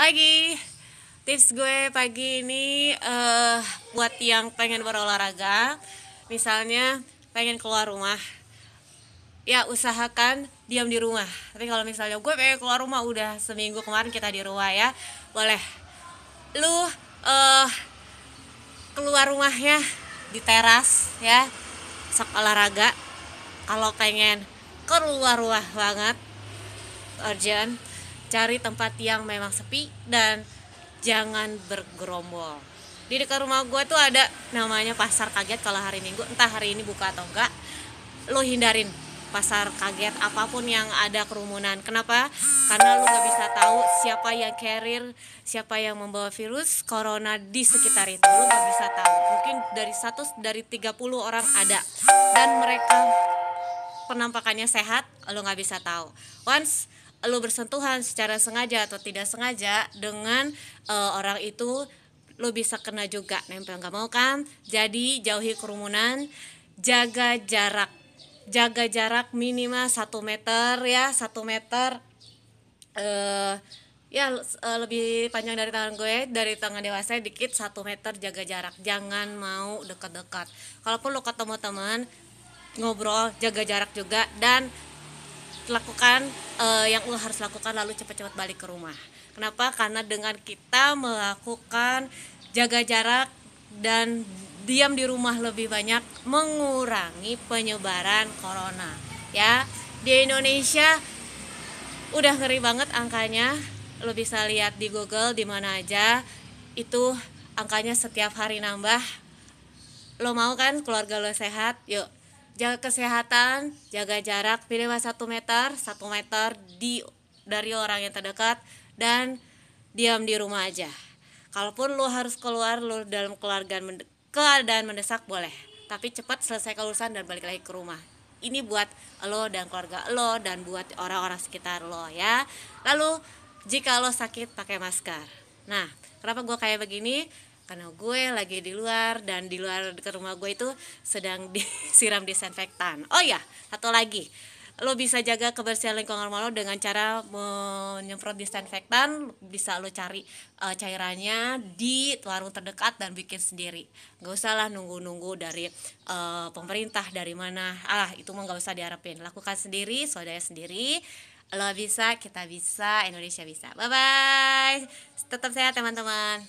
pagi tips gue pagi ini uh, buat yang pengen berolahraga misalnya pengen keluar rumah ya usahakan diam di rumah tapi kalau misalnya gue pengen keluar rumah udah seminggu kemarin kita di rumah ya boleh lu uh, keluar rumahnya di teras ya sok olahraga kalau pengen keluar rumah banget urgent cari tempat yang memang sepi dan jangan bergerombol di dekat rumah gue tuh ada namanya pasar kaget kalau hari minggu entah hari ini buka atau enggak lo hindarin pasar kaget apapun yang ada kerumunan kenapa karena lo gak bisa tahu siapa yang carrier siapa yang membawa virus corona di sekitar itu lo gak bisa tahu mungkin dari satu dari 30 orang ada dan mereka penampakannya sehat lo gak bisa tahu once lo bersentuhan secara sengaja atau tidak sengaja dengan uh, orang itu lo bisa kena juga nempel nggak mau kan jadi jauhi kerumunan jaga jarak jaga jarak minimal satu meter ya satu meter uh, ya eh, lebih panjang dari tangan gue dari tangan dewasa dikit satu meter jaga jarak jangan mau dekat-dekat kalaupun lo ketemu teman ngobrol jaga jarak juga dan lakukan uh, yang lo harus lakukan lalu cepat-cepat balik ke rumah. Kenapa? Karena dengan kita melakukan jaga jarak dan diam di rumah lebih banyak mengurangi penyebaran corona. Ya, di Indonesia udah ngeri banget angkanya. Lo bisa lihat di Google di mana aja itu angkanya setiap hari nambah. Lo mau kan keluarga lo sehat? Yuk jaga kesehatan, jaga jarak, minimal 1 meter, 1 meter di dari orang yang terdekat dan diam di rumah aja. Kalaupun lo harus keluar lo dalam keluarga mende keadaan mendesak boleh, tapi cepat selesai kelulusan dan balik lagi ke rumah. Ini buat lo dan keluarga lo dan buat orang-orang sekitar lo ya. Lalu jika lo sakit pakai masker. Nah, kenapa gua kayak begini? karena gue lagi di luar dan di luar ke rumah gue itu sedang disiram disinfektan oh ya satu lagi lo bisa jaga kebersihan lingkungan rumah lo dengan cara menyemprot disinfektan bisa lo cari uh, cairannya di warung terdekat dan bikin sendiri gak usah lah nunggu-nunggu dari uh, pemerintah dari mana ah itu mah gak usah diharapin lakukan sendiri swadaya sendiri lo bisa kita bisa Indonesia bisa bye bye tetap sehat teman-teman